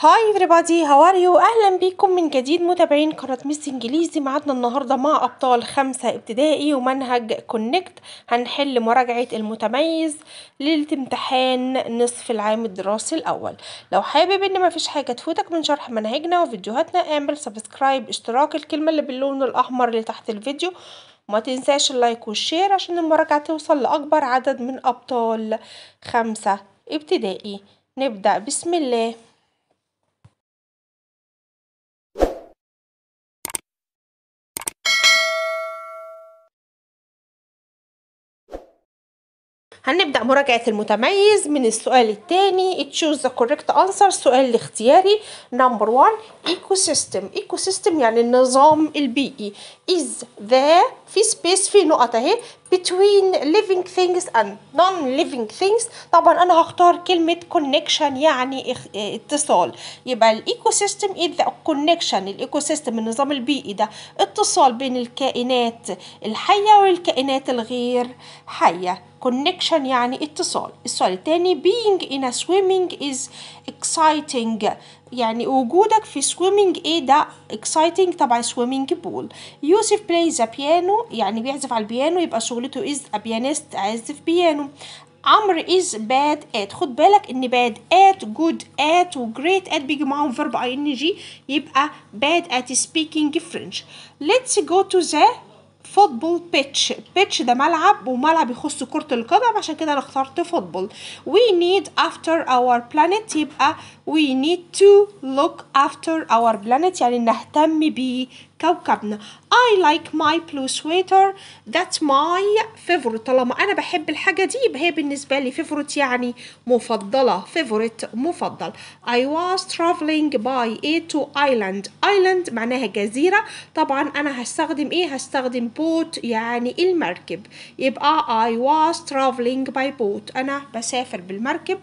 هاي everybody هاو ار يو اهلا بيكم من جديد متابعين قناه ميس انجليزي معادنا النهارده مع ابطال خمسة ابتدائي ومنهج كونكت هنحل مراجعه المتميز للامتحان نصف العام الدراسي الاول لو حابب ان مفيش حاجه تفوتك من شرح منهجنا وفيديوهاتنا اعمل سبسكرايب اشتراك الكلمه اللي باللون الاحمر اللي تحت الفيديو وما تنساش اللايك والشير عشان المراجعه توصل لاكبر عدد من ابطال خمسة ابتدائي نبدا بسم الله هنبدأ مراجعة المتميز من السؤال الثاني choose the correct answer السؤال الاختياري number one ecosystem ecosystem يعني النظام البيئي is ذا في سبيس في نقط اهي between living things and non-living things طبعا انا هختار كلمة connection يعني اتصال يبقى الايكو سيستم is إيه the connection الايكو سيستم النظام البيئي ده اتصال بين الكائنات الحية والكائنات الغير حية connection يعني اتصال السؤال التاني being in a swimming is exciting يعني وجودك في سويمينج ايه ده اكسايتنج تبع سويمينج بول يوسف بلايز بيانو يعني بيعزف على البيانو يبقى شغلته از بيانست عازف بيانو عمر از باد ات خد بالك ان باد ات جود ات وجريت ات بيجي معاهم فيرب اي ان جي يبقى باد ات سبيكينج فرنش ليتس جو تو ذا فوتبول بيتش بيتش ده ملعب وملعب يخص كرة القدم عشان كده انا اخترت فوتبول we need after our planet يبقى we need to look after our planet يعني نهتم بيه كوكبنا I like my blue sweater that's my favorite طالما أنا بحب الحاجة دي هي بالنسبة لي favorite يعني مفضلة favorite مفضل I was traveling by a to island island معناها جزيرة طبعا أنا هستخدم إيه هستخدم boat يعني المركب يبقى I was traveling by boat أنا بسافر بالمركب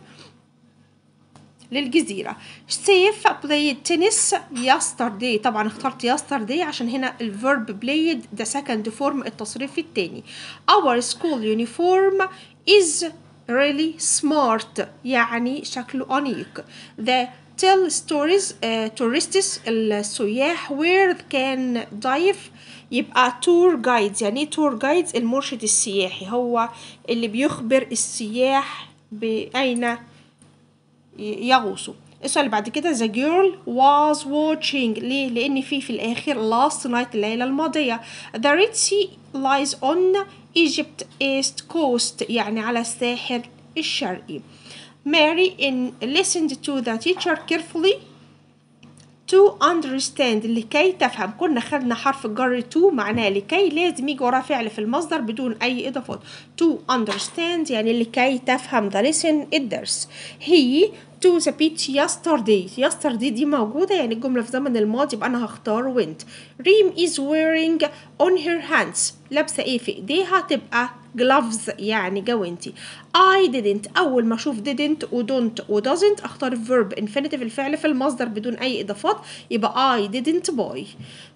للجزيرة سيف played tennis yesterday طبعا اخترت yesterday عشان هنا الفيرب played ده سكند فورم التصريف التاني our school uniform is really smart يعني شكله أنيق the tell stories uh, tourists السياح where can dive يبقى tour guides يعني ايه تور جايدز المرشد السياحي هو اللي بيخبر السياح بأين يغوصوا السؤال اللي بعد كده the girl was watching ليه لان في في الاخر last night الليله الماضيه the red sea lies on Egypt east coast يعني على الساحل الشرقي Mary listened to the teacher carefully to understand لكي تفهم كنا خدنا حرف الجر to معناه لكي لازم يجي وراه فعل في المصدر بدون اي اضافات to understand يعني لكي تفهم the lesson الدرس هي to the beach yesterday yesterday دي موجودة يعني الجملة في زمن الماضي يبقى أنا هختار went ريم is wearing on her hands لابسة إيه في إيديها تبقى gloves يعني جوانتي I didn't أول ما أشوف didn't و don't و doesn't أختار verb infinitive الفعل في المصدر بدون أي إضافات يبقى I didn't buy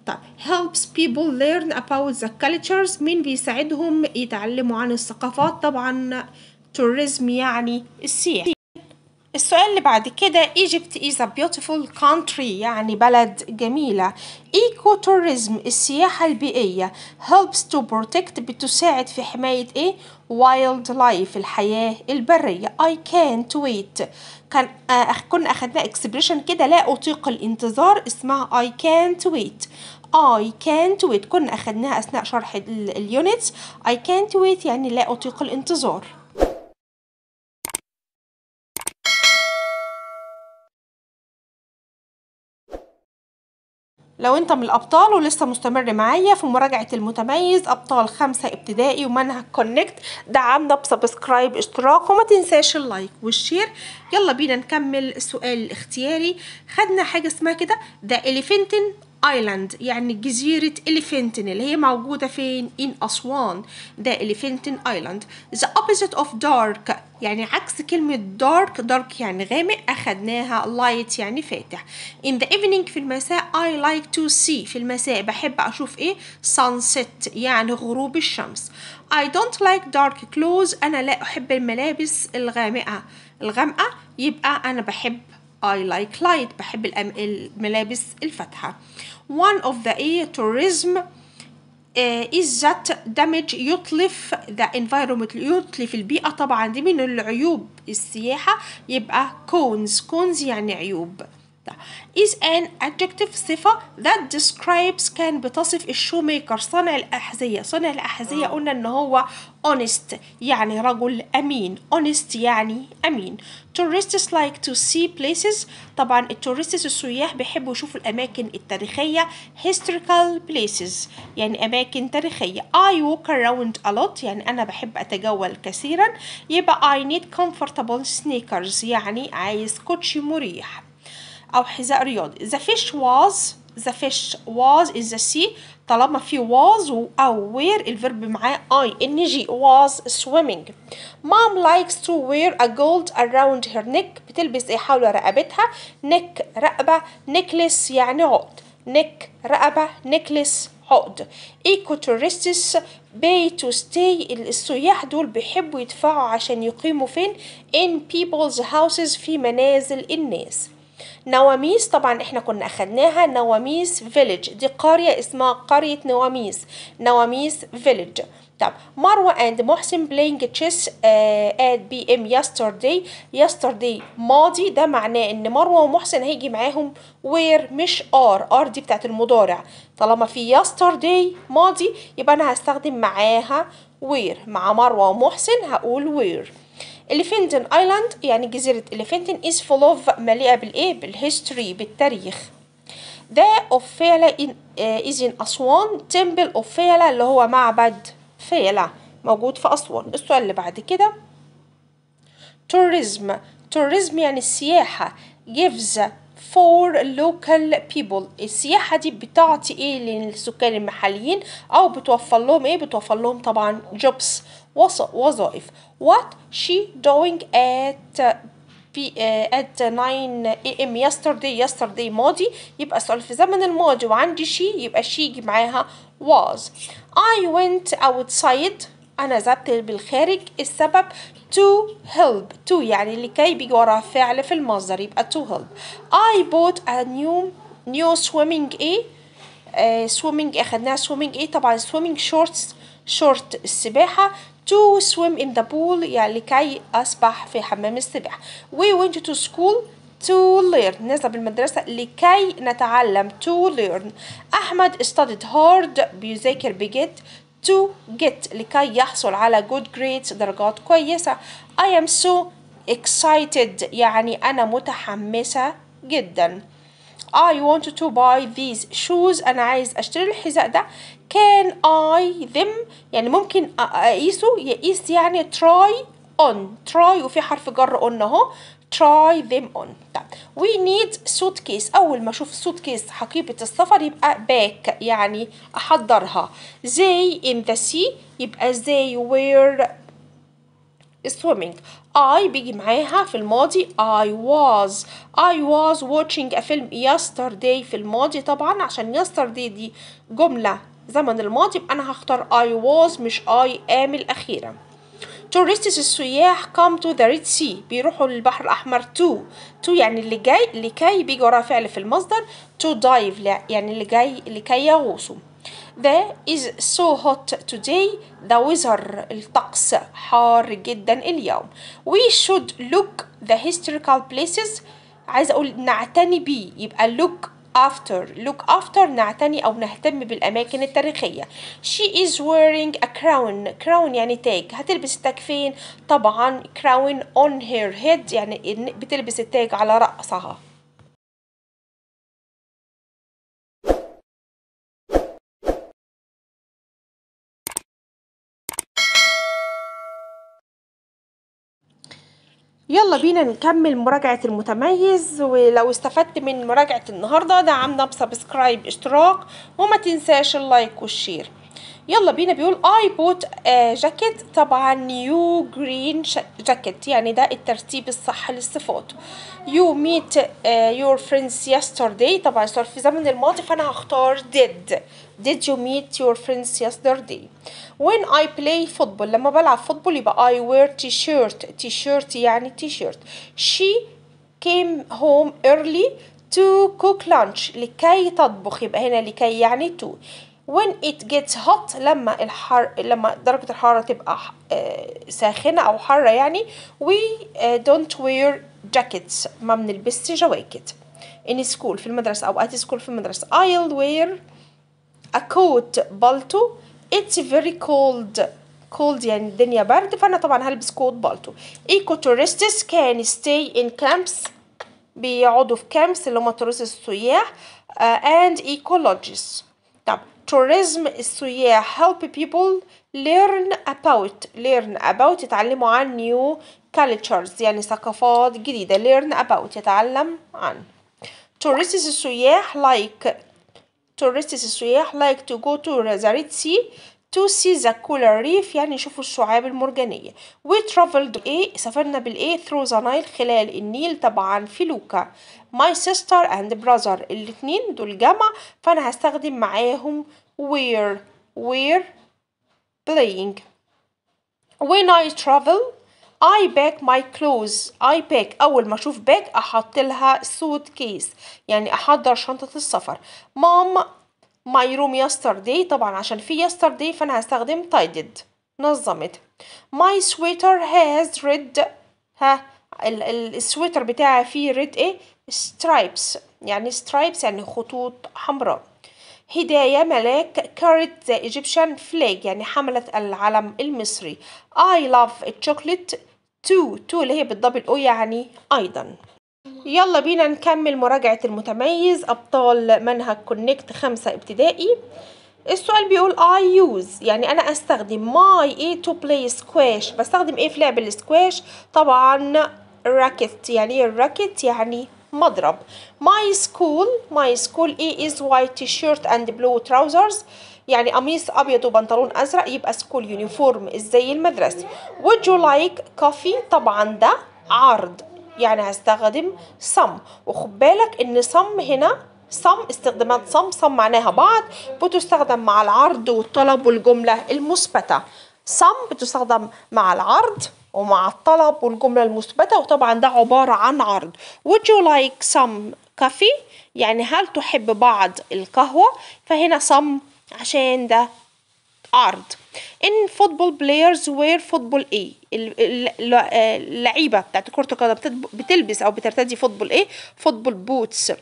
طيب helps people learn about the cultures مين بيساعدهم يتعلموا عن الثقافات طبعا tourism يعني السياحة السؤال اللي بعد كده Egypt is a beautiful country يعني بلد جميلة Ecotourism السياحة البيئية helps to protect بتساعد في حماية ايه وايلد لايف الحياة البرية I can't wait كان آه كنا أخدنا expression كده لا أطيق الانتظار اسمها I can't wait I can't wait كنا أخدناها أثناء شرح اليونتس I can't wait يعني لا أطيق الانتظار لو انت من الابطال ولسه مستمر معايا في مراجعه المتميز ابطال خمسة ابتدائي ومنهج كونكت دعمنا بسبسكرايب اشتراك وما تنساش اللايك والشير يلا بينا نكمل السؤال الاختياري خدنا حاجه اسمها كده ده اليفنتين ايلاند يعني جزيرة إليفنتن اللي هي موجودة فين؟ إن أسوان ده إليفنتن ايلاند the opposite of dark يعني عكس كلمة dark dark يعني غامق أخدناها light يعني فاتح in the evening في المساء I like to see في المساء بحب أشوف إيه sunset يعني غروب الشمس I don't like dark clothes أنا لا أحب الملابس الغامقة الغامقة يبقى أنا بحب I like light بحب الملابس الفاتحة one of the A tourism uh, is that damage يتلف the environment يتلف البيئة طبعا دي من العيوب السياحة يبقى cones cones يعني عيوب ده is an adjective صفة that describes كان بتصف الشوميكر صانع الأحذية صانع الأحذية آه. قلنا إن هو honest يعني رجل أمين honest يعني أمين tourists like to see places طبعا التورستس السياح بيحبوا يشوفوا الأماكن التاريخية historical places يعني أماكن تاريخية I walk around a lot يعني أنا بحب أتجول كثيرا يبقى I need comfortable sneakers يعني عايز كوتشي مريح أو حذاء رياضي the fish was the fish was is the sea طالما في was أو where الفيرب معاه I N was swimming mom likes to wear a gold around her neck بتلبس إيه حول رقبتها neck رقبة necklace يعني عقد neck رقبة necklace عقد ecotourists pay to stay السياح دول بيحبوا يدفعوا عشان يقيموا فين in people's houses في منازل الناس نواميس طبعا احنا كنا اخدناها نواميس فيليج دي قرية اسمها قرية نواميس نواميس فيليج طب مروة اند محسن بلاينج تشيس ات بي ام يسترداي يسترداي ماضي ده معناه ان مروة ومحسن هيجي معاهم وير مش ار ار دي بتاعت المضارع طالما في يسترداي ماضي يبقى انا هستخدم معاها وير مع مروة ومحسن هقول وير إليفنتن ايلاند يعني جزيرة إليفنتن is full of مليئة بالإيه بالهيستوري بالتاريخ ده أوف فيلا إز إن is in أسوان تمبل أوف فيلا اللي هو معبد فيلا موجود في أسوان السؤال اللي بعد كده توريزم توريزم يعني السياحة gives for local people السياحة دي بتعطي ايه للسكان المحليين او بتوفر لهم ايه بتوفر لهم طبعا jobs وظائف what she doing at في uh, uh, at 9 am yesterday yesterday ماضي يبقى سؤال في زمن الماضي وعندي شي يبقى شي يجي معاها was I went outside أنا ذهبت بالخارج السبب to help to يعني لكي بيجي وراه فعل في المصدر يبقى to help I bought a new new swimming a swimming اخذناها swimming a طبعا swimming shorts short السباحة to swim in the pool يعني لكي أسبح في حمام السباحة we went to school to learn نذهب المدرسة لكي نتعلم to learn أحمد studied hard بيذاكر بجد to get لكي يحصل على good grades درجات كويسة I am so excited يعني أنا متحمسة جدا I want to buy these shoes أنا عايز أشتري الحذاء ده can I them يعني ممكن أقيسه يقيس يعني try on try وفي حرف جر on أهو try them on طب we need suitcase اول ما اشوف suitcase حقيبه السفر يبقى back يعني احضرها they in the sea يبقى they were swimming I بيجي معاها في الماضي I was I was watching a film yesterday في الماضي طبعا عشان yesterday دي جملة زمن الماضي يبقى أنا هختار I was مش I am الأخيرة tourists السياح come to the Red Sea بيروحوا للبحر الأحمر to to يعني اللي جاي لكي بيجي وراه فعل في المصدر to dive يعني اللي جاي لكي يغوصوا there is so hot today the weather الطقس حار جدا اليوم we should look the historical places عايزة أقول نعتني بيه يبقى look after look after نعتني أو نهتم بالأماكن التاريخية she is wearing a crown crown يعني تاج هتلبس التاج فين طبعا crown on her head يعني بتلبس التاج على رأسها يلا بينا نكمل مراجعة المتميز ولو استفدت من مراجعة النهاردة دعمنا بسبسكرايب اشتراك وما تنساش اللايك والشير يلا بينا بيقول bought a جاكيت طبعا new جرين جاكيت يعني ده الترتيب الصح للصفات You meet your friends yesterday طبعا صار في زمن الماضي فانا هختار did did you meet your friends yesterday when I play football لما بلعب football يبقى I wear t-shirt t-shirt يعني t-shirt she came home early to cook lunch لكي تطبخ يبقى هنا لكي يعني to when it gets hot لما الحر لما درجة الحرارة تبقى uh, ساخنة أو حارة يعني we uh, don't wear jackets ما بنلبس جواكت in school في المدرسة أو at school في المدرسة I'll wear a coat بالتو it's very cold cold يعني الدنيا برد فأنا طبعا هلبس كوت بالتو eco tourists can stay in camps بيقعدوا في كامبس اللي هما تروس السياح uh, and ecologists tourism السياح help people learn about learn about يتعلموا عن new cultures يعني ثقافات جديدة learn about يتعلم عن tourists السياح like tourists السياح like to go to the Red Sea to see the coral reef يعني يشوفوا الشعاب المرجانية we traveled A سافرنا بالإيه through the Nile خلال النيل طبعا في لوكا my sister and brother الاتنين دول جمع فأنا هستخدم معاهم where where playing when I travel I pack my clothes I pack أول ما أشوف باك أحط لها suitcase يعني أحضر شنطة السفر mom my room yesterday طبعا عشان في yesterday فأنا هستخدم tidied نظمت my sweater has red ها السويتر بتاعي فيه red ايه stripes يعني stripes يعني خطوط حمراء هداية ملاك carried the Egyptian flag يعني حملت العلم المصري I love chocolate too too اللي هي بالدبل او يعني أيضا يلا بينا نكمل مراجعة المتميز أبطال منهج كونكت خمسة ابتدائي السؤال بيقول I use يعني أنا أستخدم my A to play squash بستخدم إيه في لعب السكواش طبعا racket يعني إيه الراكت يعني مضرب my school my school A is white t-shirt and blue trousers يعني قميص ابيض وبنطلون ازرق يبقى سكول يونيفورم ازاي المدرسه would you like coffee طبعا ده عرض يعني هستخدم سم وخد بالك ان سم هنا صم استخدامات صم صم معناها بعض بتستخدم مع العرض والطلب والجملة المثبتة صم بتستخدم مع العرض ومع الطلب والجملة المثبتة وطبعا ده عبارة عن عرض Would you like some coffee؟ يعني هل تحب بعض القهوة؟ فهنا صم عشان ده عرض ان فوتبول بلايرز وير فوتبول ايه اللعيبه بتاعت كره القدم بتلبس او بترتدي فوتبول ايه فوتبول بوتس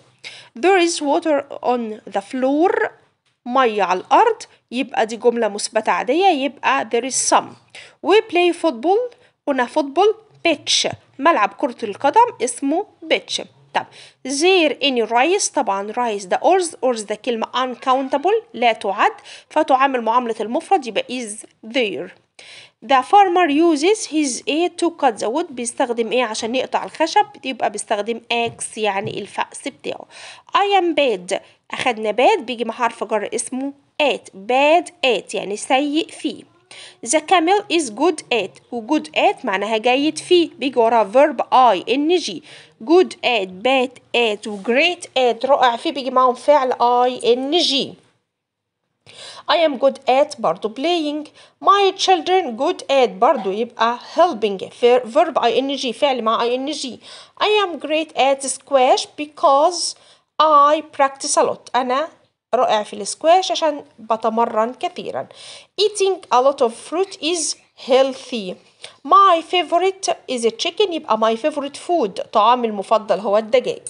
there is water on the floor ميه على الارض يبقى دي جمله مثبته عاديه يبقى there is some we play football on a football pitch ملعب كره القدم اسمه pitch طب زير اني رايس طبعا رايس ده اورز اورز ده كلمه uncountable لا تعد فتعامل معامله المفرد يبقى is there The farmer uses his axe to cut the wood بيستخدم ايه عشان يقطع الخشب يبقى بيستخدم axe يعني الفأس بتاعه I am bad أخدنا bad بيجي مع حرف جر اسمه ات باد ات يعني سيء فيه The camel is good at good at معناها جيد فيه big ورا verb I energy. good at bad at و great at رائع فيه بيجي معاهم فعل I energy. I am good at برضو playing my children good at برضو يبقى helping verb ing فعل مع ing I am great at squash because I practice a lot أنا رائع في السكواش عشان بتمرن كثيرا eating a lot of fruit is healthy my favorite is chicken يبقى my favorite food طعامي المفضل هو الدجاج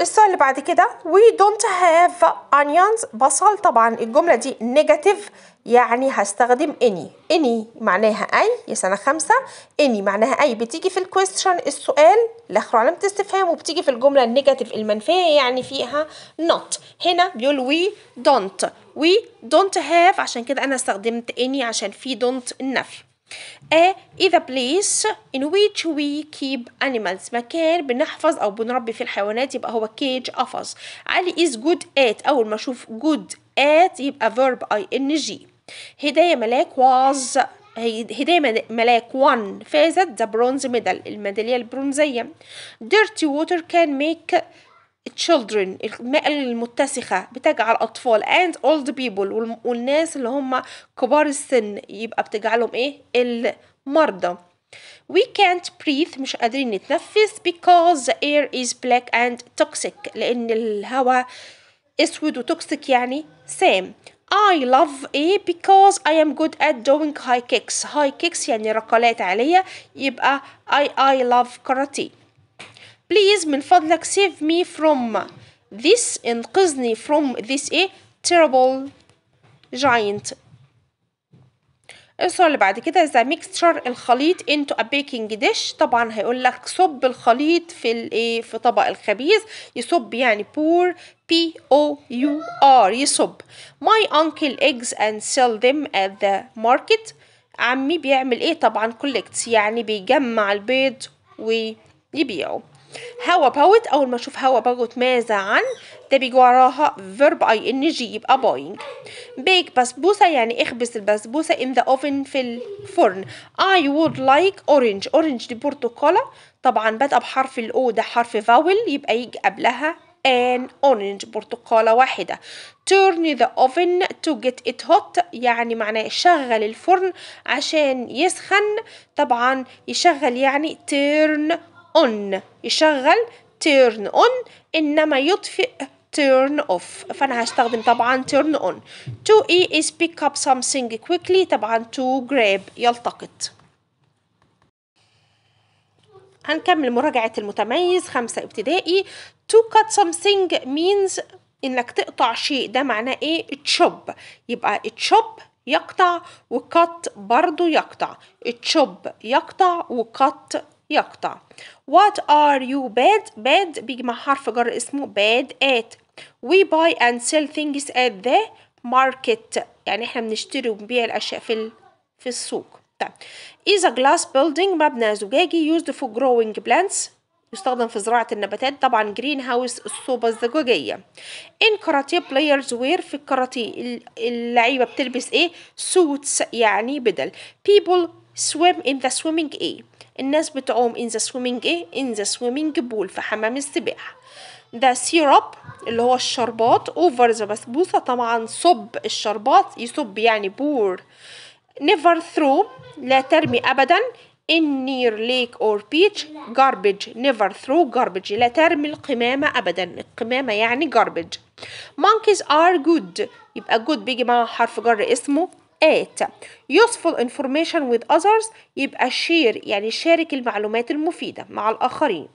السؤال اللي بعد كده we don't have onions بصل طبعا الجملة دي نيجاتيف يعني هستخدم any any معناها أي يا سنة خمسة any معناها أي بتيجي في الكويستشن السؤال لاخر علامة استفهام وبتيجي في الجملة النيجاتيف المنفية يعني فيها not هنا بيقول we don't we don't have عشان كده أنا استخدمت any عشان في don't النفي A e, is a place in which we keep animals مكان بنحفظ أو بنربي فيه الحيوانات يبقى هو cage قفص علي is good at أول ما أشوف good at يبقى verb ing هداية ملاك was هداية ملاك one فازت the bronze medal الميدالية البرونزية dirty water can make children الماء المتسخة بتجعل أطفال and old people والناس اللي هم كبار السن يبقى بتجعلهم إيه المرضى We can't breathe مش قادرين نتنفس because the air is black and toxic لأن الهواء أسود وتوكسيك يعني سام I love A because I am good at doing high kicks high kicks يعني ركلات عالية يبقى I I love karate بليز من فضلك save me from this انقذني from this ايه terrible giant السؤال اللي بعد كده ذا ميكستشر الخليط انتو ا بيكنج ديش طبعا هيقول لك صب الخليط في الايه في طبق الخبيز يصب يعني بور بي او يو ار يصب ماي انكل ايجز اند سيل ذم ات ذا ماركت عمي بيعمل ايه طبعا كولكت يعني بيجمع البيض ويبيعه هاو اباوت اول ما اشوف هاو اباوت ماذا عن ده بيجي وراها فيرب اي ان جي يبقى باينج بيك بسبوسه يعني اخبز البسبوسه ان ذا اوفن في الفرن اي وود لايك اورنج اورنج دي برتقاله طبعا بدأ بحرف الاو ده حرف فاول يبقى يجي قبلها an orange برتقالة واحدة turn the oven to get it hot يعني معناه شغل الفرن عشان يسخن طبعا يشغل يعني turn اون يشغل turn on انما يطفئ turn off فانا هستخدم طبعا turn on to e is pick up something quickly طبعا to grab يلتقط هنكمل مراجعة المتميز خمسة ابتدائي to cut something means انك تقطع شيء ده معناه ايه تشوب يبقى تشوب يقطع وقط برضو يقطع تشوب يقطع وقط يقطع what are you bad bad بيجي مع حرف جر اسمه bad at we buy and sell things at the market يعني احنا بنشتري وبنبيع الاشياء في في السوق طيب is a glass building مبنى زجاجي used for growing plants يستخدم في زراعة النباتات طبعا جرين هاوس الصوبة الزجاجية in karate players wear في الكاراتيه اللعيبة بتلبس ايه suits يعني بدل people swim in the swimming ايه الناس بتعوم in the swimming ايه in the swimming pool في حمام السباحة the syrup اللي هو الشربات over the بسبوسة طبعا صب الشربات يصب يعني pour never throw لا ترمي أبدا in near lake or beach garbage never throw garbage لا ترمي القمامة أبدا القمامة يعني garbage monkeys are good يبقى good بيجي مع حرف جر اسمه at useful information with others يبقى share يعني شارك المعلومات المفيدة مع الآخرين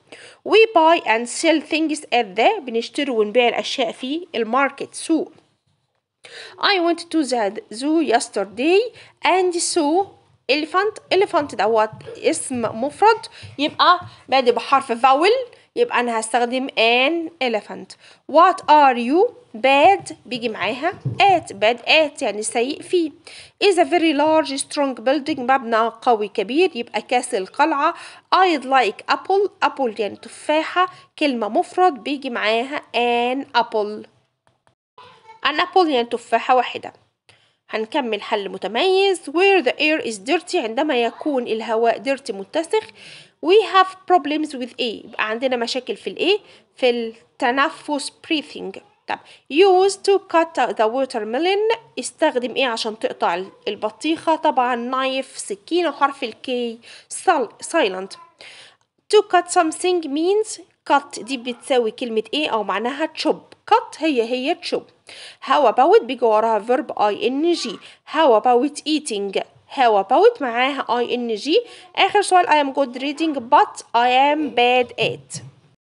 we buy and sell things at the بنشتري ونبيع الأشياء في الماركت سوق I went to the zoo yesterday and saw elephant elephant دوت اسم مفرد يبقى بادئ بحرف vowel يبقى أنا هستخدم an elephant what are you bad بيجي معاها at bad at يعني سيء فيه is a very large strong building مبنى قوي كبير يبقى كاس القلعة I'd like apple apple يعني تفاحة كلمة مفرد بيجي معاها an apple an apple يعني تفاحة واحدة هنكمل حل متميز where the air is dirty عندما يكون الهواء dirty متسخ we have problems with A يبقى عندنا مشاكل في الايه في التنفس breathing طب use to cut the watermelon استخدم ايه عشان تقطع البطيخة طبعا نايف سكينة وحرف الكي silent to cut something means cut دي بتساوي كلمة ايه او معناها chop cut هي هي chop how about بيجي وراها verb ing how about eating how about معاها ing اخر سؤال I am good reading but I am bad at